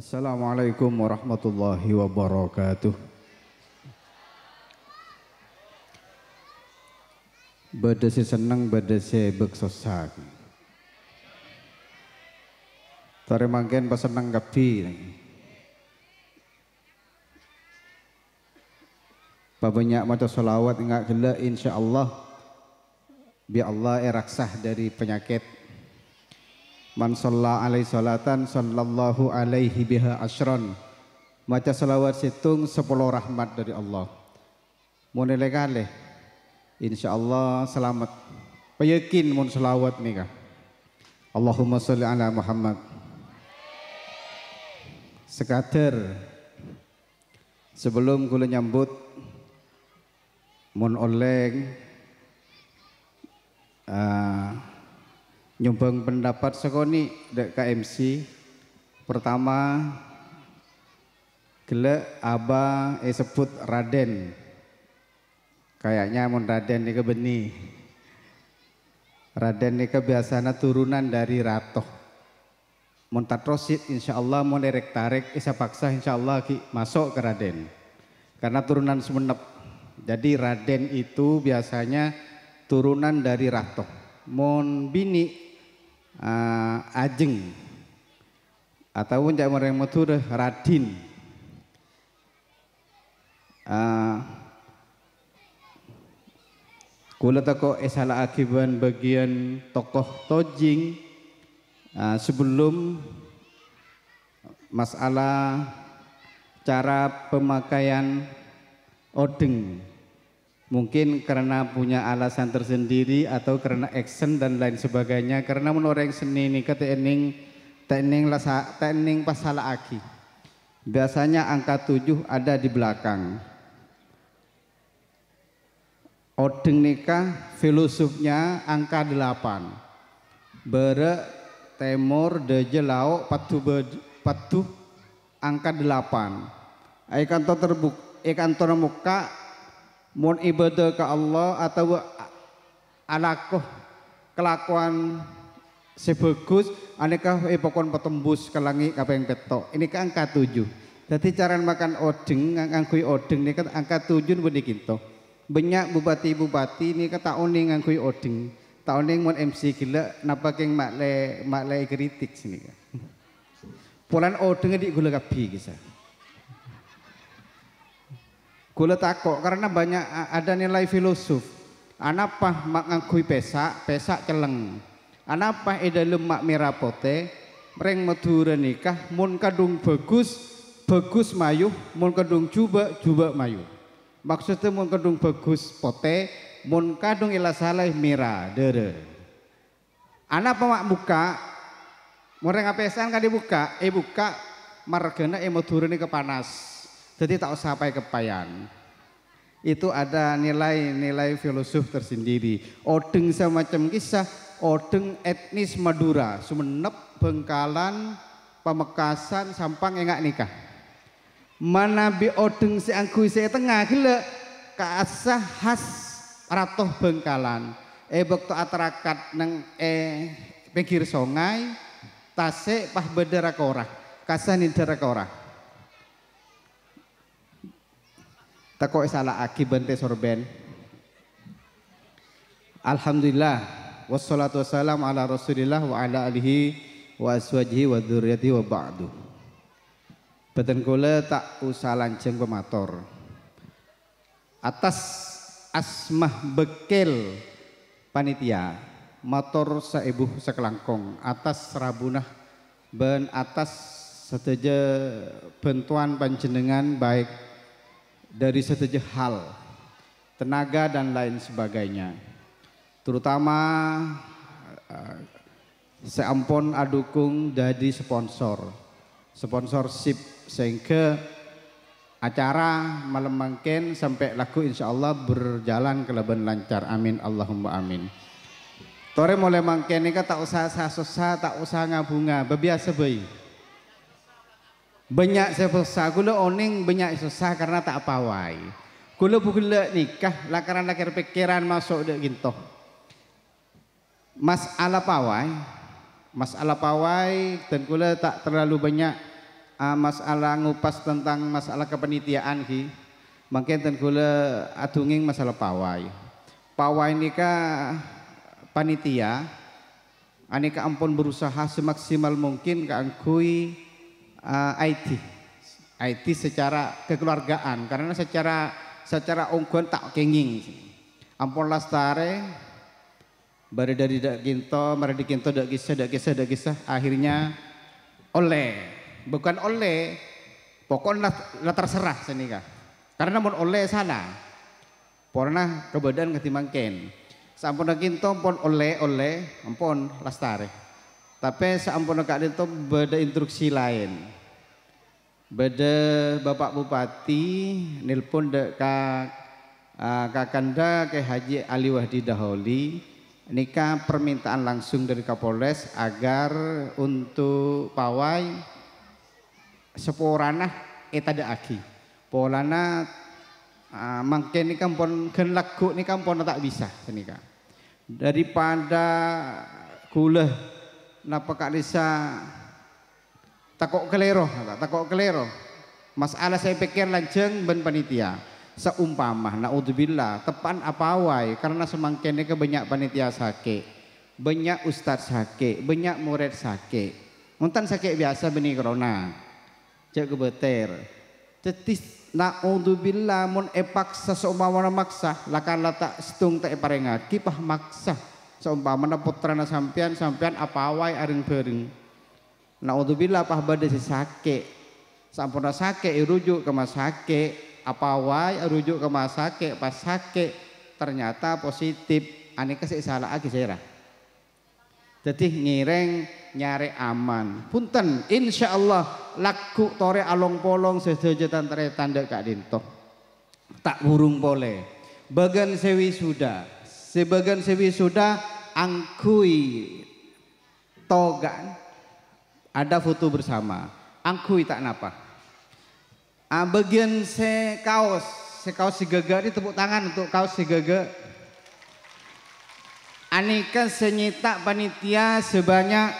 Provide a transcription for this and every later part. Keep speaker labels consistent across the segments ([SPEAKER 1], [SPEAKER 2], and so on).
[SPEAKER 1] Assalamualaikum warahmatullahi wabarakatuh. Badasi seneng badasi beksosak. Tari mangkin peseneng kebi. Banyak maca salawat enggak gelak insya Allah. Biar Allah eraksah dari penyakit Man sholla alaihi salatan sallallahu alaihi biha asyron. Maca salawat situng sepuluh rahmat dari Allah. Munile insya Allah selamat. Peyakin mun selawat nikah. Allahumma sholli ala Muhammad. Sekader sebelum kula nyambut mun oleng uh, nyumbang pendapat sekoni dek KMC pertama gele aba eh sebut Raden kayaknya mon Raden ini kebeni Raden ini kebiasaannya turunan dari Ratoh mon tatrosit insya Allah mon derek tarik isa eh, paksa insya Allah ki masuk ke Raden karena turunan semenep jadi Raden itu biasanya turunan dari Ratoh mon bini uh, ajeng ataupun cak mereng metu radin uh, kula teko esala akiban bagian tokoh tojing uh, sebelum masalah cara pemakaian odeng Mungkin karena punya alasan tersendiri atau karena action dan lain sebagainya. Karena menoreng seni ini ke tening tening lasa pas salah aki. Biasanya angka tujuh ada di belakang. Odeng nikah filosofnya angka delapan. Bere temor deje lauk patuh patuh angka delapan. Ikan kantor terbuk, ai kantor muka mun ibadah ke Allah atau alakoh kelakuan sebagus aneka epokon eh, petembus ke langit apa yang petok ini ke angka tujuh jadi cara makan odeng ngangkui odeng ini kan angka tujuh budi kinto gitu. banyak bupati-bupati ini ke tak ini ngangkui odeng tak ini mau MC gila napa keng makle makle kritik sini kan Polan odeng di gula kapi kisah gitu. Gula takok karena banyak ada nilai filosof. Anapa mak ngakui pesak, pesak celeng. Anapa ida lemak merah pote, mereng madura nikah, mun kadung bagus, bagus mayu, mun kadung cuba, cuba mayu. Maksudnya mun kadung bagus pote, mun kadung ila merah, dere. Anapa mak buka, mereng apesan kan dibuka, e buka, margana e eh nikah panas. kepanas. Jadi tak usah kepayan. Itu ada nilai-nilai filosof tersendiri. Odeng semacam kisah, odeng etnis Madura, Sumenep, Bengkalan, pemekasan, Sampang enggak nikah. Manabi odeng si angku tengah gila kasah khas ratoh Bengkalan. Eh waktu atrakat neng e pinggir sungai, tasik pah bedera korah, kasah nidera korah Tako salah aki bente sorben. Alhamdulillah. Wassalatu wassalam ala rasulillah wa ala alihi wa aswajihi wa dhuryati wa ba'du. Beten kula tak usah lanceng pemator. Atas asmah bekel panitia motor seibu sekelangkong atas serabunah ben atas seteja bentuan panjenengan baik dari setejah hal, tenaga dan lain sebagainya. Terutama eh, eh, seampun adukung jadi sponsor, sponsorship sehingga acara malam mungkin sampai laku insya Allah berjalan keleban lancar. Amin Allahumma amin. Tore mulai mangkene kata tak usah tak usah ngabunga, bebiasa bayi. Banyak saya susah, kula oning banyak susah karena tak pawai. bukan bukula nikah, lakaran lakar pikiran masuk dek gintoh. ala pawai, mas ala pawai dan kula tak terlalu banyak uh, ah, ala ngupas tentang masalah kepenitiaan ki. Mungkin dan kula adunging masalah pawai. Pawai nikah panitia, aneka ah, ampun berusaha semaksimal mungkin keangkui uh, eh, IT. IT secara kekeluargaan karena secara secara onggon tak kenging. Ampun lastare bare dari dak ginto, mare dak ginto dak kisah dak kisah dak kisah akhirnya oleh bukan oleh pokoknya lah terserah senika, karena mau oleh sana, pernah kebadan ketimangken sampun ginto pon oleh oleh ampun lastare tapi sampun kak itu beda instruksi lain. Beda Bapak Bupati nelpon dek kak uh, Kakanda ke Haji Ali Wahdi Daholi nikah permintaan langsung dari Kapolres agar untuk pawai seporanah eta de aki. Polana uh, mangke nika pun gen lagu nika pun tak bisa nikah Daripada kuleh napa Kak Lisa takok kelero, takok kelero. Masalah saya pikir lanjeng ben panitia. Seumpama naudzubillah tepan apa awai karena semangkene ke banyak panitia sake. Banyak ustadz sake, banyak murid sake. Muntan sake biasa benih corona. Cek kebeter. Tetis naudzubillah mun epak seseumpama maksa lakan tak setung tak eparengaki Kipah maksa putra na sampean sampean apa awai aring bering. beuring naudzubillah pahbada si sake sampurna sake ya rujuk ke sake, apa awai rujuk ke sake, pas sake ternyata positif ane kasih salah lagi saya jadi ngireng nyare aman punten insya Allah laku tore along polong tere tanda kak dinto tak burung boleh bagan sewi sudah sebagian sudah angkui togan ada foto bersama angkui tak napa ah, bagian se kaos se kaos si gaga ini tepuk tangan untuk kaos si gaga Anika senyita panitia sebanyak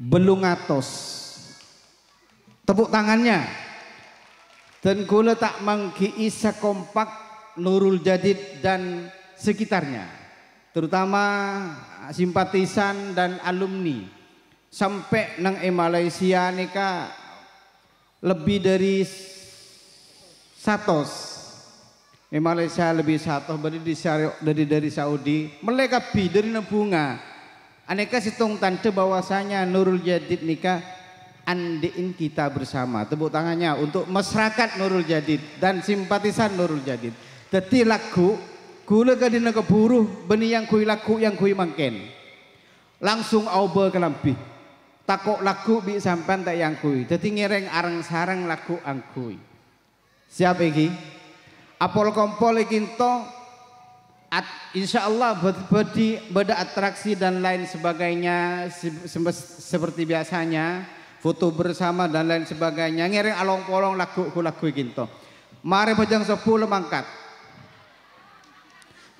[SPEAKER 1] belungatos tepuk tangannya dan kula tak mengkiisa kompak. Nurul Jadid dan sekitarnya, terutama simpatisan dan alumni. Sampai nang e Malaysia neka lebih dari satu, E Malaysia lebih satu dari dari dari Saudi. melekapi dari nebunga. Aneka situng tante bahwasanya Nurul Jadid nikah andein kita bersama. Tepuk tangannya untuk masyarakat Nurul Jadid dan simpatisan Nurul Jadid. Dadi lagu kula kadina keburu beni yang kui laku yang kui mangken. Langsung aube kelambi. Takok lagu bi sampan tak yang kui. Jadi ngereng arang sarang lagu angkui. Siapa lagi? Apol kompol kinto. At, insya Allah berbedi beda atraksi dan lain sebagainya se, se, seperti biasanya foto bersama dan lain sebagainya ngereng along polong lagu ku lagu mari pojang sepuluh mangkat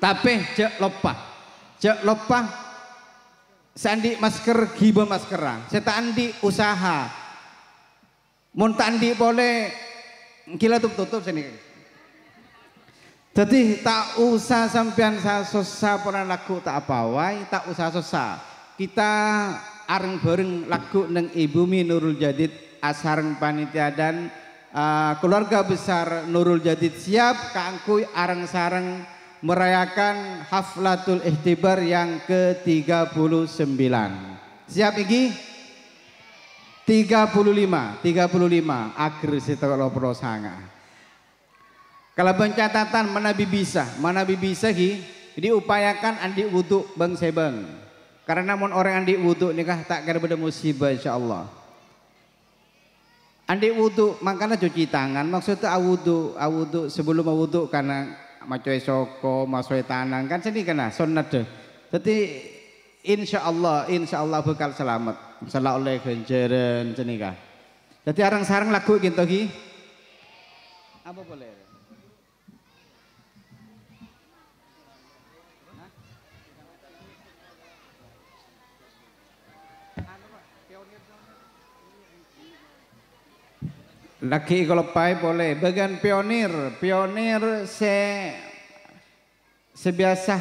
[SPEAKER 1] tapi cek lopak, Cek lopak. sandi masker maskeran. Saya tak andi usaha. Mun tandi boleh kila tutup tutup sini. Jadi tak usah sampean susah pernah laku tak apa wae, tak usah susah. Kita areng bareng laku neng ibu Nurul Jadid asareng panitia dan eh, keluarga besar Nurul Jadid siap kangkui areng sareng merayakan haflatul ihtibar yang ke-39. Siap iki? 35, 35 akhir setelah pro sanga. Kalau pencatatan menabi bisa, menabi bisa ki upayakan andi wudhu bang sebang. Karena mon orang andi wudhu nikah tak kira benda musibah insyaallah. Andi wudhu makanya cuci tangan maksudnya awudu awudu sebelum awudu karena maca saka masoe tanang kan sini kena sunat deh insya Allah insya Allah bakal selamat salah oleh sini senika dadi arang sarang lagu gitu ki apa boleh Pionir Laki kelepai boleh. Bagian pionir, pionir se sebiasa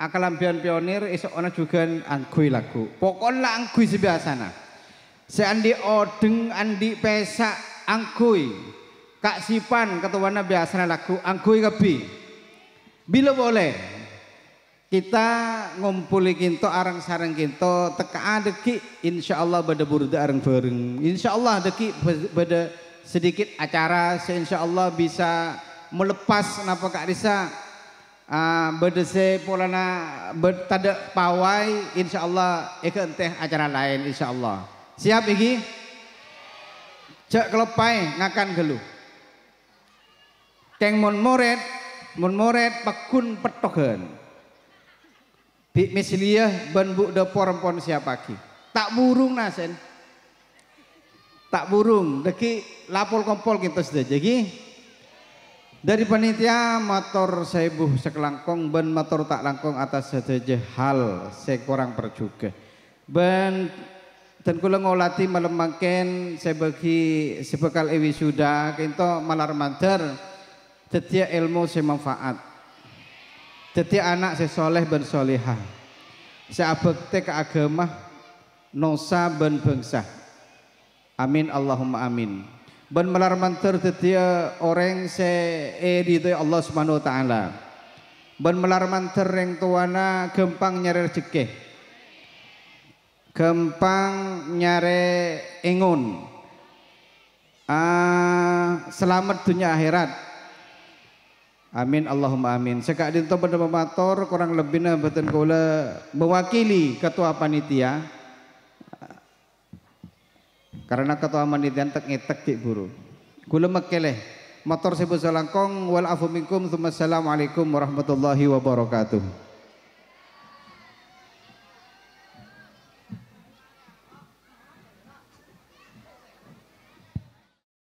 [SPEAKER 1] akal pion pionir esok ana juga angkui lagu. Pokoknya angkui sebiasa sebiasana. Se andi odeng, andi pesak angkui. Kak Sipan ketuana biasana lagu angkui kebi. Bila boleh, kita ngumpuli kinto arang sarang kinto teka deki insya Allah pada burda arang bareng insya Allah deki pada sedikit acara seinsya Allah bisa melepas napa kak Risa uh, se polana bertada pawai insya Allah ikan teh acara lain insya Allah siap iki cek kelepai ngakan gelu keng mon moret mon moret pekun petogen Bi misliyah ben buk de porempon siapaki. Tak burung nasen. Tak burung. Deki lapol kompol kita sudah jadi. Dari panitia motor saya buh sekelangkong ben motor tak langkong atas saja hal sekurang percuga. Ben dan kula ngolati saya bagi sebekal ewi sudah kita malar mantar setiap ilmu saya manfaat. Jadi anak sesoleh ben solehah. Seabekte ke agama nosa ben bangsa. Amin Allahumma amin. Ben melar mantur tetia orang se edi Allah subhanahu wa ta'ala. Ben melar mantur yang tuana gempang nyari rezeki. Gempang nyare ingun. Uh, selamat dunia akhirat Amin Allahumma amin. Sekak dinto benda matur kurang lebihnya beten kula mewakili ketua panitia. Karena ketua panitia tek ngetek cik buru. Kula makeleh motor sebu salangkong wal afu minkum warahmatullahi wabarakatuh.